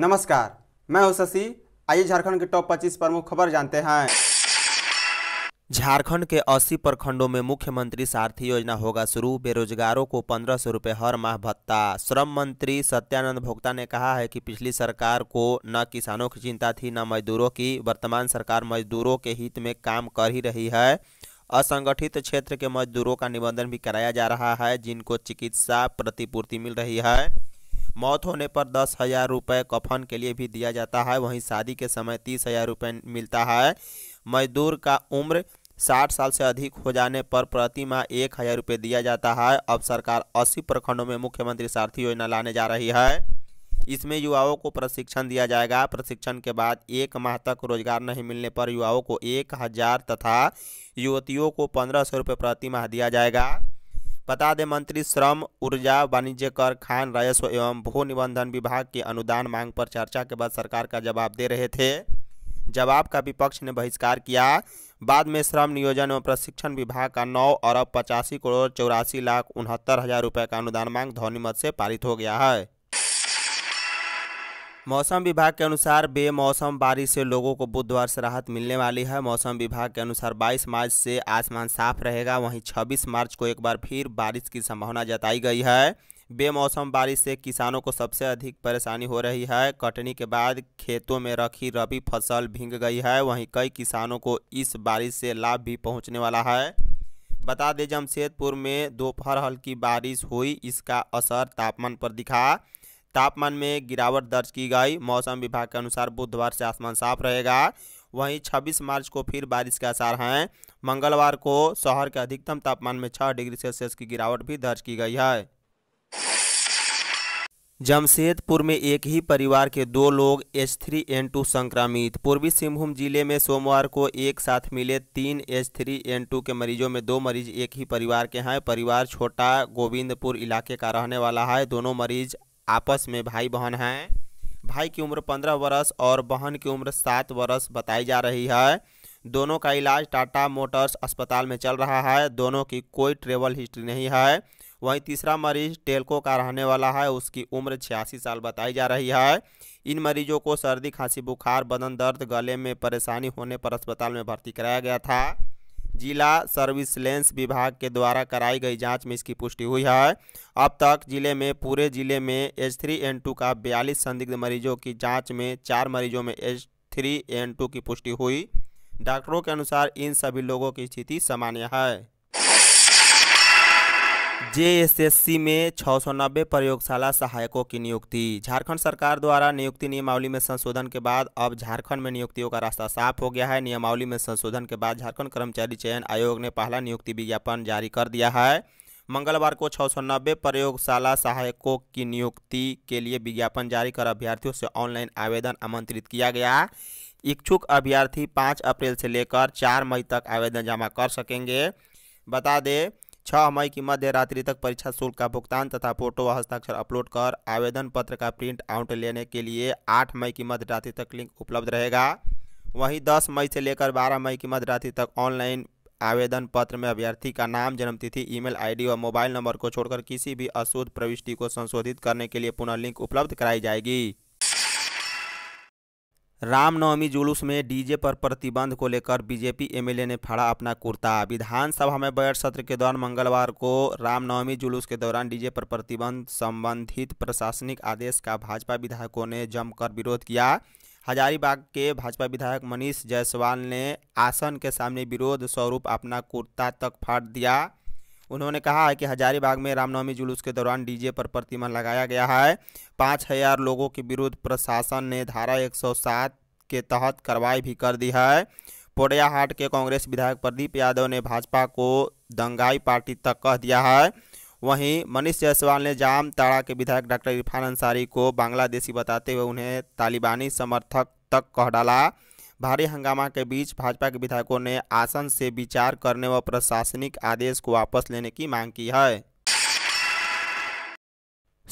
नमस्कार मैं हूं शशि आइए झारखंड के टॉप 25 प्रमुख खबर जानते हैं झारखंड के 80 प्रखंडों में मुख्यमंत्री सारथी योजना होगा शुरू बेरोजगारों को पंद्रह सौ रुपये हर माह भत्ता श्रम मंत्री सत्यानंद भोक्ता ने कहा है कि पिछली सरकार को न किसानों की चिंता थी न मजदूरों की वर्तमान सरकार मजदूरों के हित में काम कर ही रही है असंगठित क्षेत्र के मजदूरों का निबंधन भी कराया जा रहा है जिनको चिकित्सा प्रतिपूर्ति मिल रही है मौत होने पर दस हज़ार रुपये कफन के लिए भी दिया जाता है वहीं शादी के समय तीस हज़ार रुपये मिलता है मजदूर का उम्र साठ साल से अधिक हो जाने पर प्रति माह एक हज़ार रुपये दिया जाता है अब सरकार अस्सी प्रखंडों में मुख्यमंत्री सारथी योजना लाने जा रही है इसमें युवाओं को प्रशिक्षण दिया जाएगा प्रशिक्षण के बाद एक माह तक रोजगार नहीं मिलने पर युवाओं को एक हज़ार तथा युवतियों को पंद्रह सौ रुपये प्रति माह दिया जाएगा बता दें मंत्री श्रम ऊर्जा वाणिज्य कर खान राजस्व एवं भू निबंधन विभाग की अनुदान मांग पर चर्चा के बाद सरकार का जवाब दे रहे थे जवाब का विपक्ष ने बहिष्कार किया बाद में श्रम नियोजन एवं प्रशिक्षण विभाग का नौ अरब पचासी करोड़ चौरासी लाख उनहत्तर हज़ार रुपये का अनुदान मांग ध्वनिमत से पारित हो गया है मौसम विभाग के अनुसार बेमौसम बारिश से लोगों को बुधवार से राहत मिलने वाली है मौसम विभाग के अनुसार 22 मार्च से आसमान साफ रहेगा वहीं 26 मार्च को एक बार फिर बारिश की संभावना जताई गई है बेमौसम बारिश से किसानों को सबसे अधिक परेशानी हो रही है कटनी के बाद खेतों में रखी रबी फसल भींग गई है वहीं कई किसानों को इस बारिश से लाभ भी पहुँचने वाला है बता दें जमशेदपुर में दोपहर हल्की बारिश हुई इसका असर तापमान पर दिखा तापमान में गिरावट दर्ज की गई मौसम विभाग के अनुसार बुधवार से आसमान साफ रहेगा वहीं 26 मार्च को फिर बारिश के आसार हैं मंगलवार को शहर के अधिकतम तापमान में 6 डिग्री सेल्सियस की गिरावट भी दर्ज की गई है जमशेदपुर में एक ही परिवार के दो लोग एच थ्री एन टू संक्रमित पूर्वी सिंहभूम जिले में सोमवार को एक साथ मिले तीन एच थ्री एन टू के मरीजों में दो मरीज एक ही परिवार के हैं परिवार छोटा गोविंदपुर इलाके का रहने वाला है दोनों मरीज आपस में भाई बहन हैं भाई की उम्र पंद्रह वर्ष और बहन की उम्र सात वर्ष बताई जा रही है दोनों का इलाज टाटा मोटर्स अस्पताल में चल रहा है दोनों की कोई ट्रेवल हिस्ट्री नहीं है वहीं तीसरा मरीज टेलको का रहने वाला है उसकी उम्र छियासी साल बताई जा रही है इन मरीजों को सर्दी खांसी बुखार बदन दर्द गले में परेशानी होने पर अस्पताल में भर्ती कराया गया था जिला सर्विसलेंस विभाग के द्वारा कराई गई जांच में इसकी पुष्टि हुई है अब तक जिले में पूरे जिले में एच थ्री एन टू का बयालीस संदिग्ध मरीजों की जांच में चार मरीजों में एच थ्री एन टू की पुष्टि हुई डॉक्टरों के अनुसार इन सभी लोगों की स्थिति सामान्य है जेएसएससी में छः सौ नब्बे प्रयोगशाला सहायकों की नियुक्ति झारखंड सरकार द्वारा नियुक्ति नियमावली में संशोधन के बाद अब झारखंड में नियुक्तियों का रास्ता साफ हो गया है नियमावली में संशोधन के बाद झारखंड कर्मचारी चयन आयोग ने पहला नियुक्ति विज्ञापन जारी कर दिया है मंगलवार को छः सौ नब्बे प्रयोगशाला सहायकों की नियुक्ति के लिए विज्ञापन जारी कर अभ्यर्थियों से ऑनलाइन आवेदन आमंत्रित किया गया इच्छुक अभ्यर्थी पाँच अप्रैल से लेकर चार मई तक आवेदन जमा कर सकेंगे बता दें छह मई की मध्य रात्रि तक परीक्षा शुल्क का भुगतान तथा फोटो व हस्ताक्षर अपलोड कर आवेदन पत्र का प्रिंट आउट लेने के लिए आठ मई की मध्य रात्रि तक लिंक उपलब्ध रहेगा वहीं दस मई से लेकर बारह मई की मध्य रात्रि तक ऑनलाइन आवेदन पत्र में अभ्यर्थी का नाम जन्मतिथि ईमेल आईडी और मोबाइल नंबर को छोड़कर किसी भी अशुद्ध प्रविष्टि को संशोधित करने के लिए पुनः लिंक उपलब्ध कराई जाएगी रामनवमी जुलूस में डीजे पर प्रतिबंध को लेकर बीजेपी एमएलए ने फाड़ा अपना कुर्ता विधानसभा में बजट सत्र के दौरान मंगलवार को रामनवमी जुलूस के दौरान डीजे पर प्रतिबंध संबंधित प्रशासनिक आदेश का भाजपा विधायकों ने जमकर विरोध किया हजारीबाग के भाजपा विधायक मनीष जायसवाल ने आसन के सामने विरोध स्वरूप अपना कुर्ता तक फाड़ दिया उन्होंने कहा है कि हजारीबाग में रामनवमी जुलूस के दौरान डीजे पर प्रतिमा लगाया गया है पाँच हजार लोगों के विरुद्ध प्रशासन ने धारा 107 के तहत कार्रवाई भी कर दी है पोड़ियाहाट के कांग्रेस विधायक प्रदीप यादव ने भाजपा को दंगाई पार्टी तक कह दिया है वहीं मनीष जायसवाल ने जामताड़ा के विधायक डॉक्टर इरफान अंसारी को बांग्लादेशी बताते हुए उन्हें तालिबानी समर्थक तक कह डाला भारी हंगामा के बीच भाजपा के विधायकों ने आसन से विचार करने व प्रशासनिक आदेश को वापस लेने की मांग की है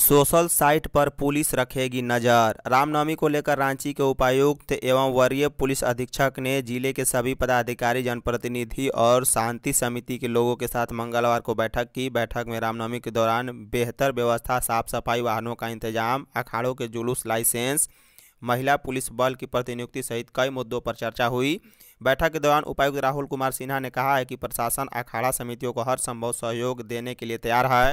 सोशल साइट पर पुलिस रखेगी नज़र रामनवमी को लेकर रांची के उपायुक्त एवं वरीय पुलिस अधीक्षक ने जिले के सभी पदाधिकारी जनप्रतिनिधि और शांति समिति के लोगों के साथ मंगलवार को बैठक की बैठक में रामनवमी के दौरान बेहतर व्यवस्था साफ सफाई वाहनों का इंतजाम अखाड़ों के जुलूस लाइसेंस महिला पुलिस बल की प्रतिनियुक्ति सहित कई मुद्दों पर चर्चा हुई बैठक के दौरान उपायुक्त राहुल कुमार सिन्हा ने कहा है कि प्रशासन अखाड़ा समितियों को हर संभव सहयोग देने के लिए तैयार है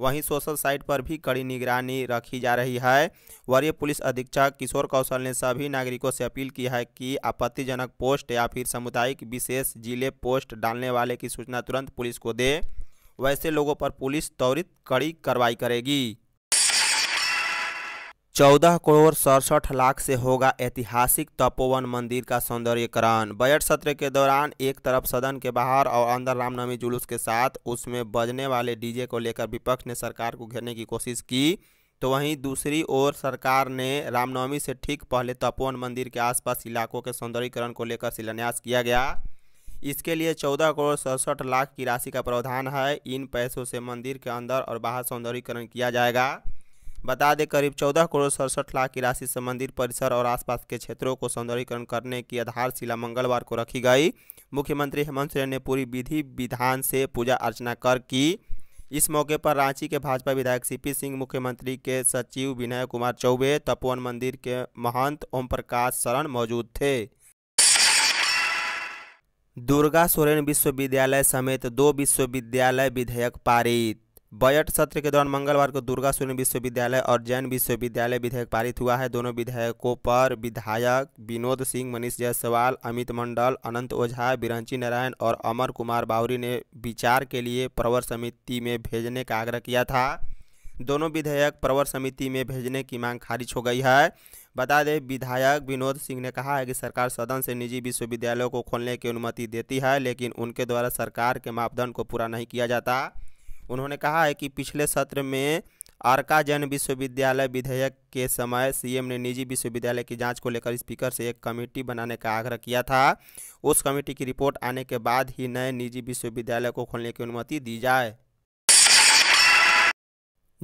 वहीं सोशल साइट पर भी कड़ी निगरानी रखी जा रही है वरीय पुलिस अधीक्षक किशोर कौशल ने सभी नागरिकों से अपील की है कि आपत्तिजनक पोस्ट या फिर सामुदायिक विशेष जिले पोस्ट डालने वाले की सूचना तुरंत पुलिस को दे वैसे लोगों पर पुलिस त्वरित कड़ी कार्रवाई करेगी चौदह करोड़ सड़सठ लाख से होगा ऐतिहासिक तपोवन मंदिर का सौंदर्यकरण बजट सत्र के दौरान एक तरफ सदन के बाहर और अंदर रामनवमी जुलूस के साथ उसमें बजने वाले डीजे को लेकर विपक्ष ने सरकार को घेरने की कोशिश की तो वहीं दूसरी ओर सरकार ने रामनवमी से ठीक पहले तपोवन मंदिर के आसपास इलाकों के सौंदर्यकरण को लेकर शिलान्यास किया गया इसके लिए चौदह करोड़ सड़सठ लाख की राशि का प्रावधान है इन पैसों से मंदिर के अंदर और बाहर सौंदर्यीकरण किया जाएगा बता दें करीब चौदह करोड़ सड़सठ लाख की राशि से मंदिर परिसर और आसपास के क्षेत्रों को सौंदर्यीकरण करने की आधारशिला मंगलवार को रखी गई मुख्यमंत्री हेमंत सोरेन ने पूरी विधि विधान से पूजा अर्चना कर की इस मौके पर रांची के भाजपा विधायक सीपी सिंह मुख्यमंत्री के सचिव विनय कुमार चौबे तपोवन मंदिर के महंत ओम प्रकाश शरण मौजूद थे दुर्गा सोरेन विश्वविद्यालय समेत दो विश्वविद्यालय विधेयक पारित बजट सत्र के दौरान मंगलवार को दुर्गा सूर्य विश्वविद्यालय और जैन विश्वविद्यालय विधेयक पारित हुआ है दोनों विधेयकों पर विधायक विनोद सिंह मनीष जायसवाल अमित मंडल अनंत ओझा बिरंची नारायण और अमर कुमार बावरी ने विचार के लिए प्रवर समिति में भेजने का आग्रह किया था दोनों विधेयक प्रवर समिति में भेजने की मांग खारिज हो गई है बता दें विधायक विनोद सिंह ने कहा है कि सरकार सदन से निजी विश्वविद्यालयों को खोलने की अनुमति देती है लेकिन उनके द्वारा सरकार के मापदंड को पूरा नहीं किया जाता उन्होंने कहा है कि पिछले सत्र में आरका जैन विश्वविद्यालय विधेयक के समय सीएम ने निजी विश्वविद्यालय की जांच को लेकर स्पीकर से एक कमेटी बनाने का आग्रह किया था उस कमेटी की रिपोर्ट आने के बाद ही नए निजी विश्वविद्यालय को खोलने की अनुमति दी जाए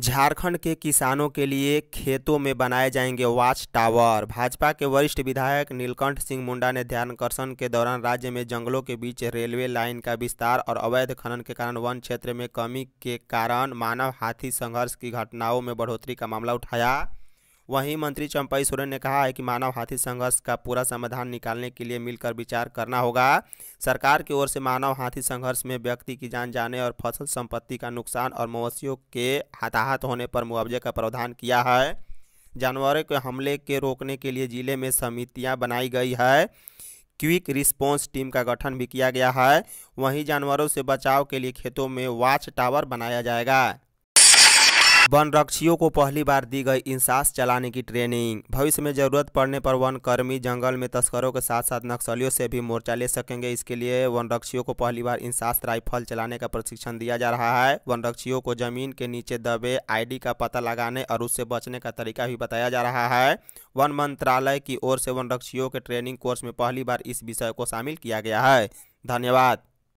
झारखंड के किसानों के लिए खेतों में बनाए जाएंगे वाच टावर भाजपा के वरिष्ठ विधायक नीलकंठ सिंह मुंडा ने ध्यानकर्षण के दौरान राज्य में जंगलों के बीच रेलवे लाइन का विस्तार और अवैध खनन के कारण वन क्षेत्र में कमी के कारण मानव हाथी संघर्ष की घटनाओं में बढ़ोतरी का मामला उठाया वहीं मंत्री चंपई सोरेन ने कहा है कि मानव हाथी संघर्ष का पूरा समाधान निकालने के लिए मिलकर विचार करना होगा सरकार की ओर से मानव हाथी संघर्ष में व्यक्ति की जान जाने और फसल संपत्ति का नुकसान और मवेशियों के हताहत होने पर मुआवजे का प्रावधान किया है जानवरों के हमले के रोकने के लिए जिले में समितियाँ बनाई गई है क्विक रिस्पॉन्स टीम का गठन भी किया गया है वहीं जानवरों से बचाव के लिए खेतों में वाच टावर बनाया जाएगा वन रक्षियों को पहली बार दी गई इंसास चलाने की ट्रेनिंग भविष्य में जरूरत पड़ने पर वन कर्मी जंगल में तस्करों के साथ साथ नक्सलियों से भी मोर्चा ले सकेंगे इसके लिए वन रक्षियों को पहली बार इंसास राइफल चलाने का प्रशिक्षण दिया जा रहा है वन रक्षियों को जमीन के नीचे दबे आईडी का पता लगाने और उससे बचने का तरीका भी बताया जा रहा है वन मंत्रालय की ओर से वन रक्षियों के ट्रेनिंग कोर्स में पहली बार इस विषय को शामिल किया गया है धन्यवाद